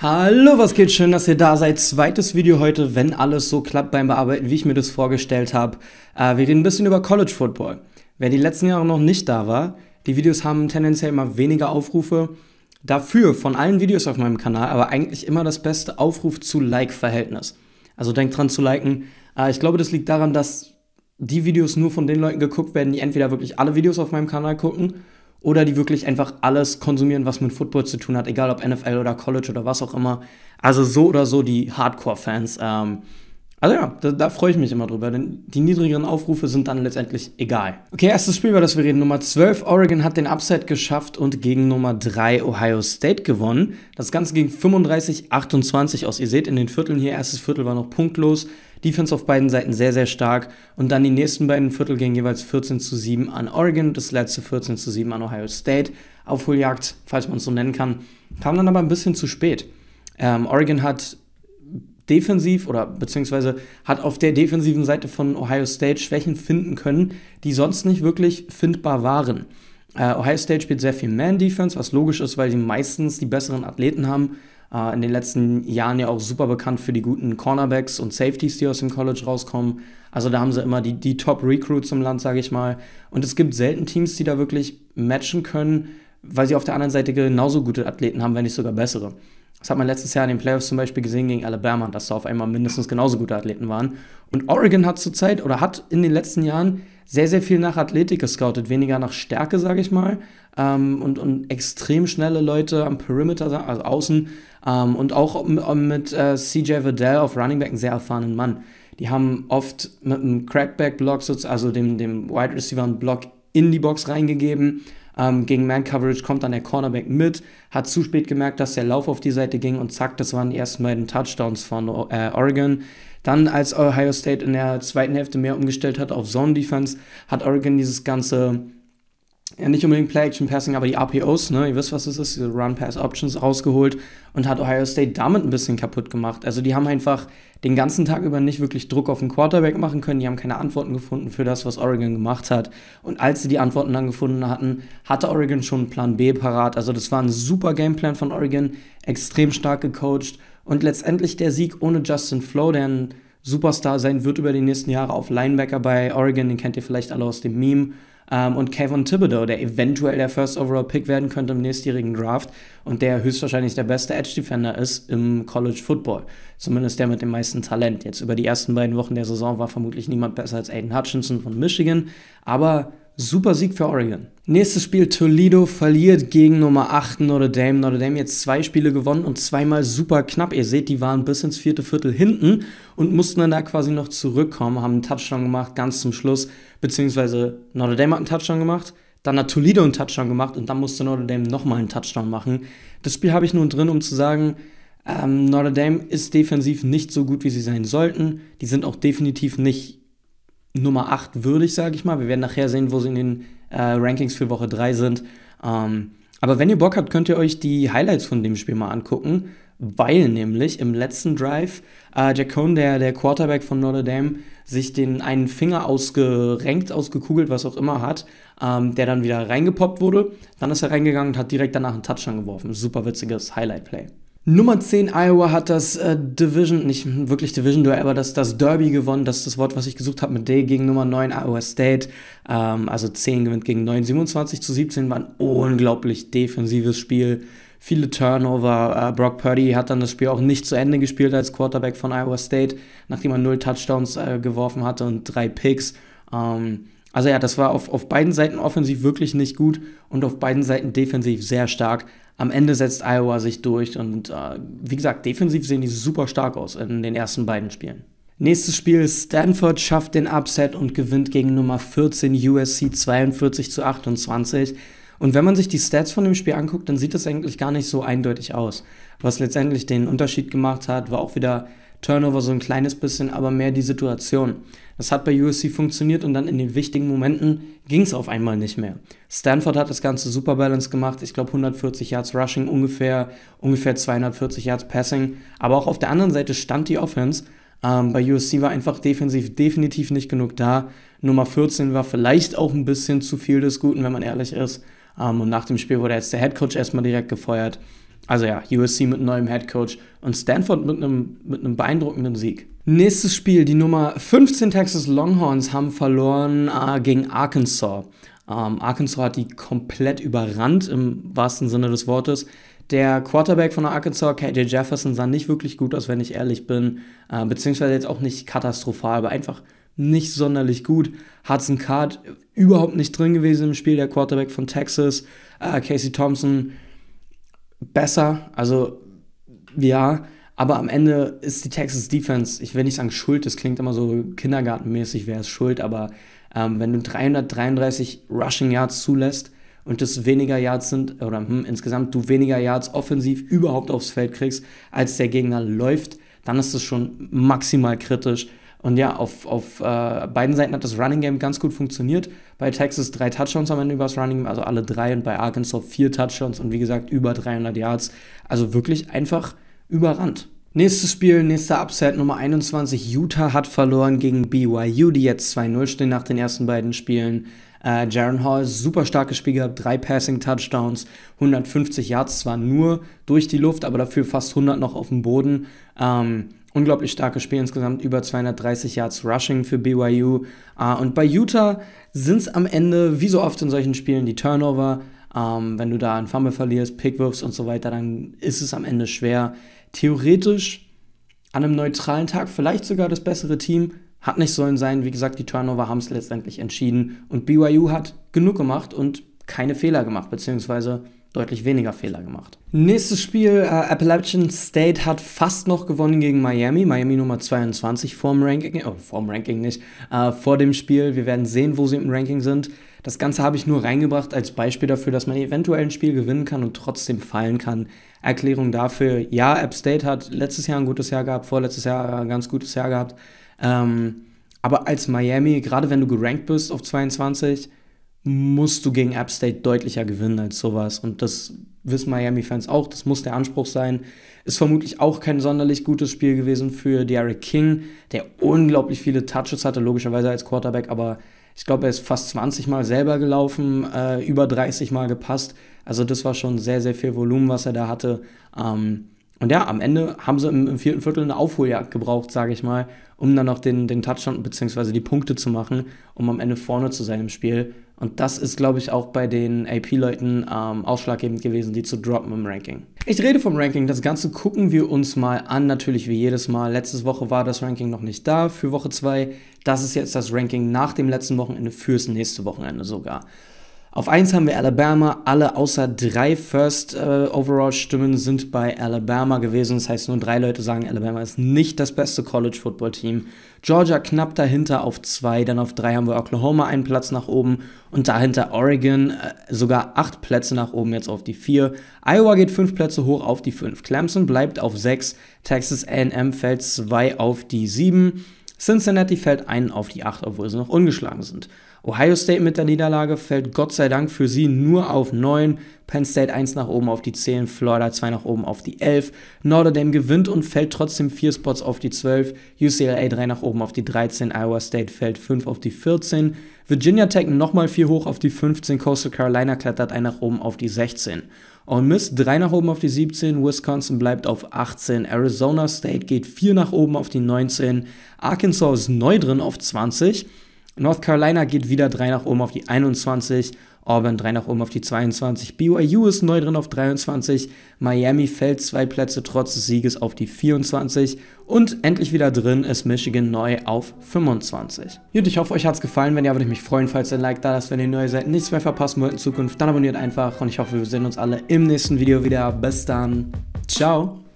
Hallo, was geht? Schön, dass ihr da seid. Zweites Video heute, wenn alles so klappt beim Bearbeiten, wie ich mir das vorgestellt habe. Äh, wir reden ein bisschen über College Football. Wer die letzten Jahre noch nicht da war, die Videos haben tendenziell immer weniger Aufrufe. Dafür von allen Videos auf meinem Kanal aber eigentlich immer das beste Aufruf zu Like-Verhältnis. Also denkt dran zu liken. Äh, ich glaube, das liegt daran, dass die Videos nur von den Leuten geguckt werden, die entweder wirklich alle Videos auf meinem Kanal gucken oder die wirklich einfach alles konsumieren, was mit Football zu tun hat, egal ob NFL oder College oder was auch immer. Also so oder so die Hardcore-Fans. Ähm, also ja, da, da freue ich mich immer drüber, denn die niedrigeren Aufrufe sind dann letztendlich egal. Okay, erstes Spiel, über das wir reden. Nummer 12, Oregon hat den Upset geschafft und gegen Nummer 3 Ohio State gewonnen. Das Ganze ging 35-28 aus. Ihr seht in den Vierteln hier, erstes Viertel war noch punktlos. Defense auf beiden Seiten sehr, sehr stark. Und dann die nächsten beiden Viertel gingen jeweils 14 zu 7 an Oregon, das letzte 14 zu 7 an Ohio State. Aufholjagd, falls man es so nennen kann. Kam dann aber ein bisschen zu spät. Ähm, Oregon hat defensiv oder beziehungsweise hat auf der defensiven Seite von Ohio State Schwächen finden können, die sonst nicht wirklich findbar waren. Äh, Ohio State spielt sehr viel Man-Defense, was logisch ist, weil sie meistens die besseren Athleten haben äh, in den letzten Jahren ja auch super bekannt für die guten Cornerbacks und Safeties, die aus dem College rauskommen. Also da haben sie immer die, die Top-Recruits im Land, sage ich mal. Und es gibt selten Teams, die da wirklich matchen können, weil sie auf der anderen Seite genauso gute Athleten haben, wenn nicht sogar bessere. Das hat man letztes Jahr in den Playoffs zum Beispiel gesehen gegen Alabama, dass da auf einmal mindestens genauso gute Athleten waren. Und Oregon hat zurzeit oder hat in den letzten Jahren sehr, sehr viel nach Athletik gescoutet, weniger nach Stärke, sage ich mal. Ähm, und, und extrem schnelle Leute am Perimeter, also außen, ähm, und auch ähm, mit äh, CJ Vidal auf Running Back einen sehr erfahrenen Mann. Die haben oft mit einem Crackback-Block, also dem, dem Wide Receiver-Block einen in die Box reingegeben. Ähm, gegen Man-Coverage kommt dann der Cornerback mit, hat zu spät gemerkt, dass der Lauf auf die Seite ging und zack, das waren die ersten beiden Touchdowns von äh, Oregon. Dann, als Ohio State in der zweiten Hälfte mehr umgestellt hat auf Zone-Defense, hat Oregon dieses ganze ja nicht unbedingt Play-Action-Passing, aber die RPOs, ne, ihr wisst, was es ist, diese Run-Pass-Options rausgeholt und hat Ohio State damit ein bisschen kaputt gemacht. Also die haben einfach den ganzen Tag über nicht wirklich Druck auf den Quarterback machen können, die haben keine Antworten gefunden für das, was Oregon gemacht hat. Und als sie die Antworten dann gefunden hatten, hatte Oregon schon einen Plan B parat. Also das war ein super Gameplan von Oregon, extrem stark gecoacht und letztendlich der Sieg ohne Justin Flow, der ein Superstar sein wird über die nächsten Jahre auf Linebacker bei Oregon, den kennt ihr vielleicht alle aus dem Meme ähm, und Kevin Thibodeau, der eventuell der First Overall Pick werden könnte im nächstjährigen Draft und der höchstwahrscheinlich der beste Edge Defender ist im College Football. Zumindest der mit dem meisten Talent. Jetzt über die ersten beiden Wochen der Saison war vermutlich niemand besser als Aiden Hutchinson von Michigan, aber Super Sieg für Oregon. Nächstes Spiel, Toledo verliert gegen Nummer 8 Notre Dame. Notre Dame jetzt zwei Spiele gewonnen und zweimal super knapp. Ihr seht, die waren bis ins vierte Viertel hinten und mussten dann da quasi noch zurückkommen, haben einen Touchdown gemacht, ganz zum Schluss. Beziehungsweise Notre Dame hat einen Touchdown gemacht, dann hat Toledo einen Touchdown gemacht und dann musste Notre Dame nochmal einen Touchdown machen. Das Spiel habe ich nun drin, um zu sagen, ähm, Notre Dame ist defensiv nicht so gut, wie sie sein sollten. Die sind auch definitiv nicht Nummer 8 würdig, sage ich mal. Wir werden nachher sehen, wo sie in den äh, Rankings für Woche 3 sind. Ähm, aber wenn ihr Bock habt, könnt ihr euch die Highlights von dem Spiel mal angucken, weil nämlich im letzten Drive äh, Jack Cohn, der, der Quarterback von Notre Dame, sich den einen Finger ausgerenkt, ausgekugelt, was auch immer hat, ähm, der dann wieder reingepoppt wurde. Dann ist er reingegangen und hat direkt danach einen Touchdown geworfen. Super witziges Highlight-Play. Nummer 10 Iowa hat das äh, Division, nicht wirklich Division Duell, aber das, das Derby gewonnen. Das ist das Wort, was ich gesucht habe mit Day gegen Nummer 9 Iowa State. Ähm, also 10 gewinnt gegen 9. 27 zu 17 war ein unglaublich defensives Spiel. Viele Turnover. Äh, Brock Purdy hat dann das Spiel auch nicht zu Ende gespielt als Quarterback von Iowa State, nachdem er null Touchdowns äh, geworfen hatte und drei Picks. Ähm, also ja, das war auf, auf beiden Seiten offensiv wirklich nicht gut und auf beiden Seiten defensiv sehr stark am Ende setzt Iowa sich durch und äh, wie gesagt, defensiv sehen die super stark aus in den ersten beiden Spielen. Nächstes Spiel, Stanford schafft den Upset und gewinnt gegen Nummer 14 USC 42 zu 28. Und wenn man sich die Stats von dem Spiel anguckt, dann sieht das eigentlich gar nicht so eindeutig aus. Was letztendlich den Unterschied gemacht hat, war auch wieder Turnover so ein kleines bisschen, aber mehr die Situation. Das hat bei USC funktioniert und dann in den wichtigen Momenten ging es auf einmal nicht mehr. Stanford hat das Ganze super balanced gemacht. Ich glaube 140 Yards Rushing ungefähr, ungefähr 240 Yards Passing. Aber auch auf der anderen Seite stand die Offense. Ähm, bei USC war einfach defensiv definitiv nicht genug da. Nummer 14 war vielleicht auch ein bisschen zu viel des Guten, wenn man ehrlich ist. Ähm, und nach dem Spiel wurde jetzt der Head Coach erstmal direkt gefeuert. Also ja, USC mit neuem Head Coach und Stanford mit einem, mit einem beeindruckenden Sieg. Nächstes Spiel, die Nummer 15 Texas Longhorns haben verloren äh, gegen Arkansas. Ähm, Arkansas hat die komplett überrannt im wahrsten Sinne des Wortes. Der Quarterback von Arkansas, KJ Jefferson, sah nicht wirklich gut aus, wenn ich ehrlich bin. Äh, beziehungsweise jetzt auch nicht katastrophal, aber einfach nicht sonderlich gut. Hudson Card überhaupt nicht drin gewesen im Spiel, der Quarterback von Texas. Äh, Casey Thompson besser. Also ja, aber am Ende ist die Texas Defense, ich will nicht sagen schuld, das klingt immer so kindergartenmäßig, wer ist schuld, aber ähm, wenn du 333 Rushing Yards zulässt und das weniger Yards sind, oder hm, insgesamt du weniger Yards offensiv überhaupt aufs Feld kriegst, als der Gegner läuft, dann ist das schon maximal kritisch. Und ja, auf, auf äh, beiden Seiten hat das Running Game ganz gut funktioniert. Bei Texas drei Touchdowns am Ende übers Running Game, also alle drei. Und bei Arkansas vier Touchdowns und wie gesagt über 300 Yards. Also wirklich einfach überrannt. Nächstes Spiel, nächster Upset, Nummer 21. Utah hat verloren gegen BYU, die jetzt 2-0 stehen nach den ersten beiden Spielen. Äh, Jaron Hall, super starkes Spiel gehabt, drei Passing-Touchdowns, 150 Yards, zwar nur durch die Luft, aber dafür fast 100 noch auf dem Boden. Ähm, unglaublich starkes Spiel insgesamt, über 230 Yards Rushing für BYU. Äh, und bei Utah sind es am Ende, wie so oft in solchen Spielen, die Turnover. Ähm, wenn du da einen Fumble verlierst, Pick und so weiter, dann ist es am Ende schwer. Theoretisch an einem neutralen Tag vielleicht sogar das bessere Team, hat nicht sollen sein, wie gesagt, die Turnover haben es letztendlich entschieden und BYU hat genug gemacht und keine Fehler gemacht, beziehungsweise deutlich weniger Fehler gemacht. Nächstes Spiel, äh, Appalachian State hat fast noch gewonnen gegen Miami. Miami Nummer 22 vorm Ranking, oh, vorm Ranking nicht, äh, vor dem Spiel. Wir werden sehen, wo sie im Ranking sind. Das Ganze habe ich nur reingebracht als Beispiel dafür, dass man eventuell ein Spiel gewinnen kann und trotzdem fallen kann. Erklärung dafür, ja, App State hat letztes Jahr ein gutes Jahr gehabt, vorletztes Jahr ein ganz gutes Jahr gehabt. Ähm, aber als Miami, gerade wenn du gerankt bist auf 22, musst du gegen App State deutlicher gewinnen als sowas. Und das wissen Miami-Fans auch, das muss der Anspruch sein. Ist vermutlich auch kein sonderlich gutes Spiel gewesen für Derek King, der unglaublich viele Touches hatte, logischerweise als Quarterback, aber ich glaube, er ist fast 20 Mal selber gelaufen, äh, über 30 Mal gepasst. Also das war schon sehr, sehr viel Volumen, was er da hatte. Ähm, und ja, am Ende haben sie im, im vierten Viertel eine Aufholjagd gebraucht, sage ich mal, um dann noch den, den Touchdown bzw. die Punkte zu machen, um am Ende vorne zu sein im Spiel. Und das ist, glaube ich, auch bei den AP-Leuten ähm, ausschlaggebend gewesen, die zu droppen im Ranking. Ich rede vom Ranking. Das Ganze gucken wir uns mal an, natürlich wie jedes Mal. Letzte Woche war das Ranking noch nicht da für Woche 2. Das ist jetzt das Ranking nach dem letzten Wochenende fürs nächste Wochenende sogar. Auf 1 haben wir Alabama. Alle außer drei First äh, Overall Stimmen sind bei Alabama gewesen. Das heißt, nur drei Leute sagen, Alabama ist nicht das beste College Football Team. Georgia knapp dahinter auf 2. Dann auf 3 haben wir Oklahoma einen Platz nach oben. Und dahinter Oregon äh, sogar 8 Plätze nach oben, jetzt auf die 4. Iowa geht 5 Plätze hoch auf die 5. Clemson bleibt auf 6. Texas AM fällt 2 auf die 7. Cincinnati fällt 1 auf die 8, obwohl sie noch ungeschlagen sind. Ohio State mit der Niederlage fällt Gott sei Dank für sie nur auf 9. Penn State 1 nach oben auf die 10, Florida 2 nach oben auf die 11. Notre Dame gewinnt und fällt trotzdem 4 Spots auf die 12. UCLA 3 nach oben auf die 13. Iowa State fällt 5 auf die 14. Virginia Tech nochmal 4 hoch auf die 15. Coastal Carolina klettert 1 nach oben auf die 16. Ole Miss 3 nach oben auf die 17, Wisconsin bleibt auf 18, Arizona State geht 4 nach oben auf die 19, Arkansas ist neu drin auf 20 North Carolina geht wieder 3 nach oben auf die 21. Auburn 3 nach oben auf die 22. BYU ist neu drin auf 23. Miami fällt zwei Plätze trotz des Sieges auf die 24. Und endlich wieder drin ist Michigan neu auf 25. Gut, ich hoffe, euch hat es gefallen. Wenn ja, würde ich mich freuen, falls ihr ein Like da lasst. Wenn ihr neu seid, nichts mehr verpassen wollt in Zukunft, dann abonniert einfach. Und ich hoffe, wir sehen uns alle im nächsten Video wieder. Bis dann. Ciao.